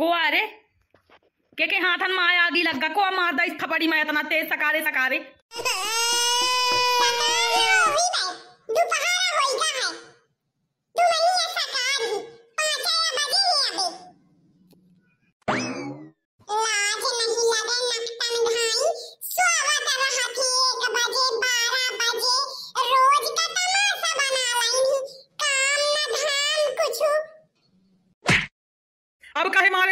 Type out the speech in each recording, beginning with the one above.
को आ रे के के हाथन माया आगे लग को मारदा इस थपड़ी माया इतना तेज सकारे सकारे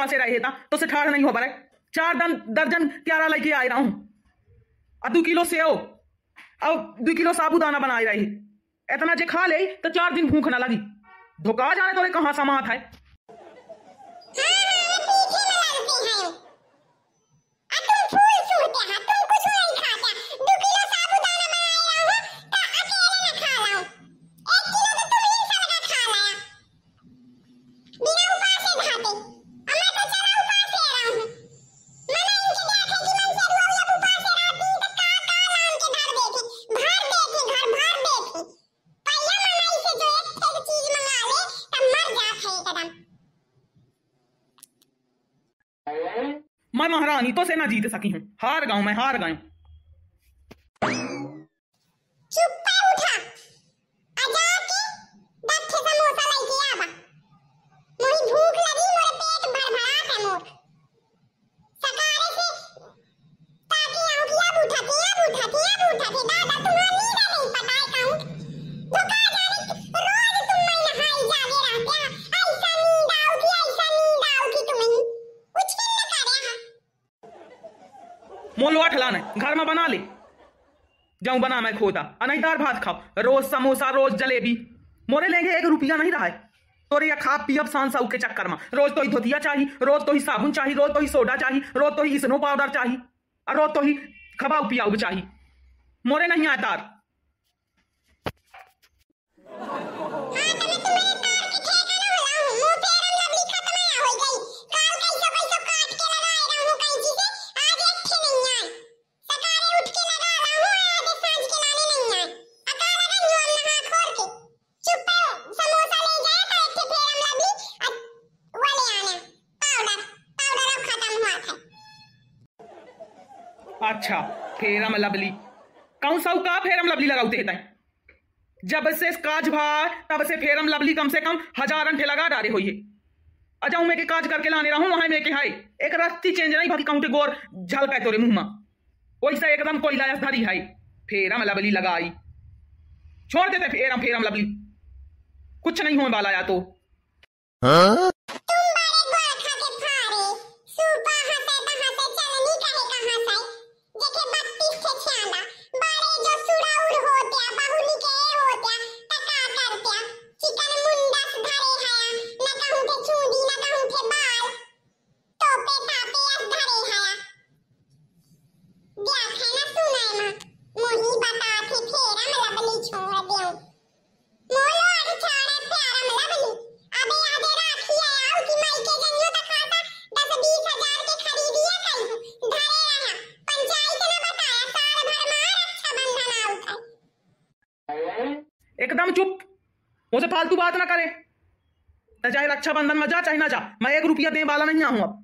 पास रहे हेता तो से ठाड़ नहीं हो पा रहे चार दन दर्जन क्यारा लेके आ रहा हूं और दो किलो सेव अब दो किलो साबुदाना बना रही इतना जे खा ले तो चार दिन भूख ना लगी धोखा जाने तो कहाँ समात है महारानी तो से ना जीत सकी हूँ हार गाऊ मैं हार गाय मोलवा ठलाना है घर में बना ले जाऊं बना मैं खोदा नहीं दाल तो भात खाओ रोज समोसा रोज जलेबी मोरे लेंगे एक रुपया नहीं रहा है तोरे या खा पी अब सांस के चक्कर में रोज तो ही धोतिया चाहिए रोज तो ही साबुन चाहिए रोज तो ही सोडा चाहिए रोज तो ही स्नो पाउडर चाहिए और रोज तो ही खबाऊ पियाऊ चाहिए मोरे नहीं आता हाँ, अच्छा फेरम लबली कौन सौ का फेरम लबली लगाते हैं जब से काज भार तब से फेरम लबली कम से कम हजारन फे लगा डारे होइए अजाऊ मैं के काज करके लाने रहूं वहां मैं के हाय एक रस्ती चेंज नहीं भाभी कहूं गोर झल झलका तोरे मुंह में वैसा एकदम कोई लायस धरी है फेरम लबली लगाई छोड़ देते फेरम फेरम लबली कुछ नहीं होने वाला या तो हाँ? एकदम चुप मुझे फालतू बात ना करे ना चाहे रक्षाबंधन में जा चाहे ना जा मैं एक रुपया देने वाला नहीं आऊं अब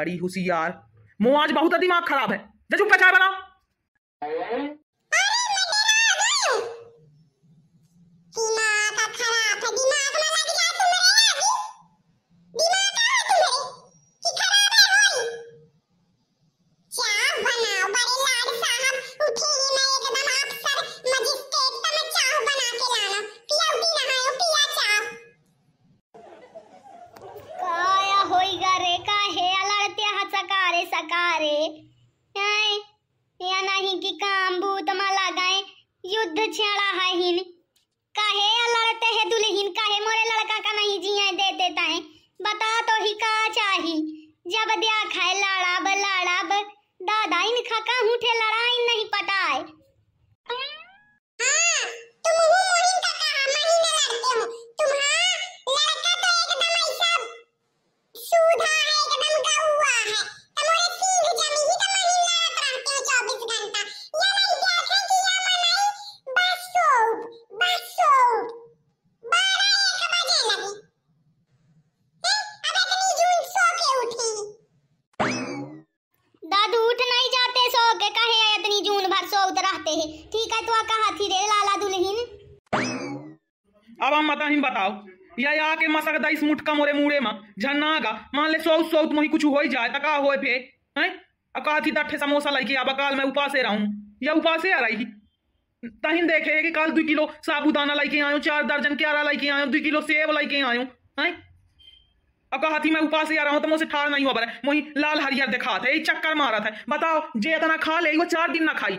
बड़ी होशियार मुंह आज बहुत दिमाग खराब है जा चुप चाय बनाओ बढ़िया बढ़िया खाए सोवत रहते हैं ठीक है तो आ कहा थी रे लाला दुल्हन अब हम बता ही बताओ या या के मसक दईस मुठ का मोरे मुड़े मा झन्ना आगा मान ले सोउत सोउत तो मोही कुछ हो जाए का होए फे हैं अका थी दठे समोसा लई के अब काल मैं उपासे हूं या उपास आ रही तहिन देखे कि काल दो किलो साबूदाना लई के आयो चार दर्जन क्यारा लई के आयो दो किलो सेब लई के आयो हैं अब हाथी मैं उपास आ रहा हूं तो मुझे ठार नहीं हुआ बड़ा मोही लाल हरियर दिखा था चक्कर मारा था बताओ जे इतना खा ले वो चार दिन ना खाई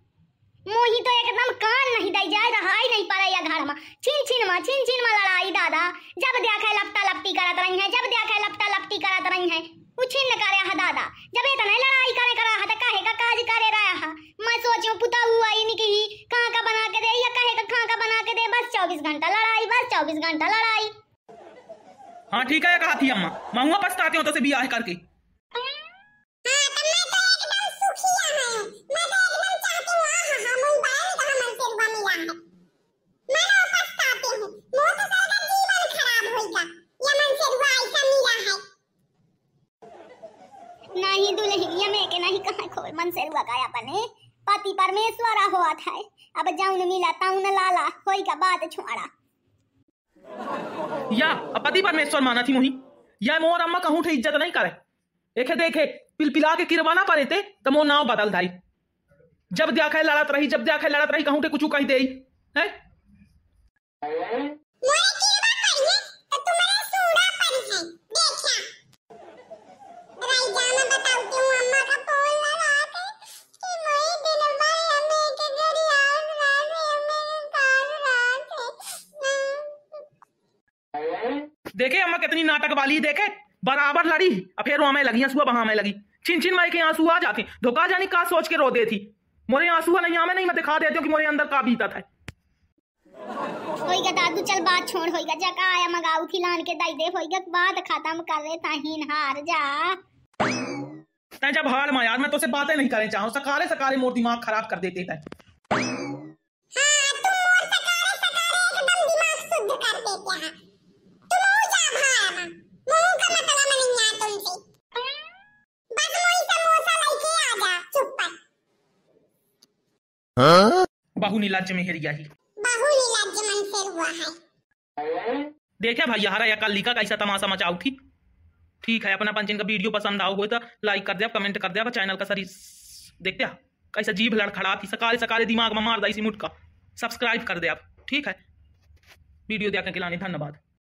मोही तो एकदम कान नहीं दई जाए रहा नहीं पारा या घर में छिन छिन में छिन छिन में लड़ाई दादा जब देखे लपटा लपटी करत रही है जब देखे लपटा लपटी करत रही है उ छिन करे हा दादा जब इतने लड़ाई करे करा हा त काहे का काज करे रहा हा मैं सोचो पुता हुआ ही नहीं कि कहां का बना के दे या काहे का कहां का बना के दे बस 24 घंटा लड़ाई बस 24 घंटा लड़ाई हां ठीक है कहा थी अम्मा मैं हुआ पछताती हूं तो से बियाह करके अपने पति परमेश्वर होत है अब जाऊन मिला ताउन लाला होई का बात छोड़ा या पति परमेश्वर माना थी मोही या मोर अम्मा कहूं थे इज्जत नहीं करे देखे देखे पिलपिला के किरवाना पड़े थे तो मोर नाव बदल धाई जब देखे लड़त रही जब देखे लड़त रही कहूं थे कुछ कही दे है देखे अम्मा कितनी नाटक वाली देखे बराबर लड़ी अब फिर हमें लगी आंसू वहां में लगी छिन छिन माई के आंसू आ जाती धोखा जानी का सोच के रो दे थी मोरे आंसू नहीं हमें नहीं मैं दिखा देती हूँ कि मोरे अंदर का बीता था होइगा दादू चल बात छोड़ होइगा जा का आया मगाऊ लान के दाई दे होइगा बात खत्म कर ले ताहीन हार जा तै जब हाल मां यार मैं तो बातें नहीं करने चाहूं सकारे सकारे मोर दिमाग खराब कर देते थे हाँ, तुम मोर सकारे सकारे एकदम दिमाग शुद्ध कर देते हैं बाहु नीलाज में गया ही बाहु नीलाज्य मन से हुआ है देखे भाई यहाँ या कल लिखा कैसा तमाशा मचाऊ थी ठीक है अपना पंचिन का वीडियो पसंद आओ हो तो लाइक कर दे कमेंट कर दे चैनल का सारी देखते हैं कैसा जीभ लड़खड़ा थी सकाल सकाल दिमाग में मार दिया इसी मुठ का सब्सक्राइब कर दे आप ठीक है वीडियो देखने के लाने धन्यवाद